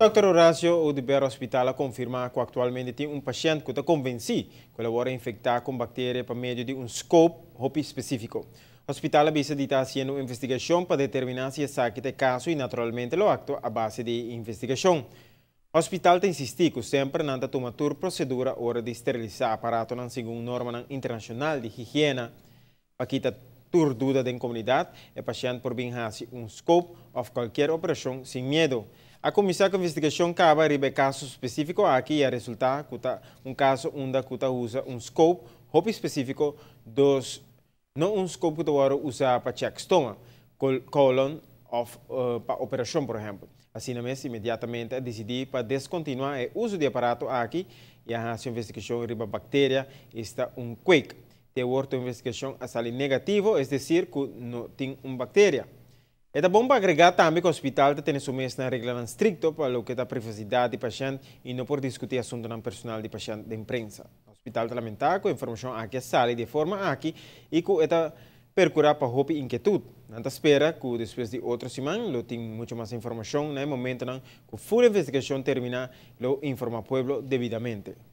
Dr. Horácio Udibero Hospital confirma que atualmente tem um paciente que está convencido que ele infectar com bactéria por meio de um scope específico. O hospital avisa de estar fazendo uma investigação para determinar se saque de é caso e naturalmente o acto a base de investigação. O hospital tem insistido sempre na tomatura procedura hora de esterilizar aparato na segundo norma internacional de higiene. Para quitar toda dúvida da comunidade, o é paciente por bem fazer um scope ou qualquer operação sem medo. A comissão de investigação acaba ribe caso específico aqui a resultar que um caso onde cuta usa um scope hobby específico dos não um scope que agora usa para checkstoma colon of uh, eh, para operação por exemplo. Assim mesmo imediatamente é decidi para descontinuar o uso de aparato aqui e a ação investigação riba bactéria está um quake. Teu acordo com investigação, a salir negativo, é dizer que não tem uma bactéria. É bom para agregar também que o hospital tem o mesmo reglamento estricto para o que é a privacidade do paciente e não pode discutir assunto não personal do paciente da imprensa. O hospital lamenta que a informação aqui sai de forma aqui e que é percurar para roupa inquietude. Nanta espera que depois de outra semana, lo tem muito mais informação, no momento não, que a full investigação terminar, lo informa o povo devidamente.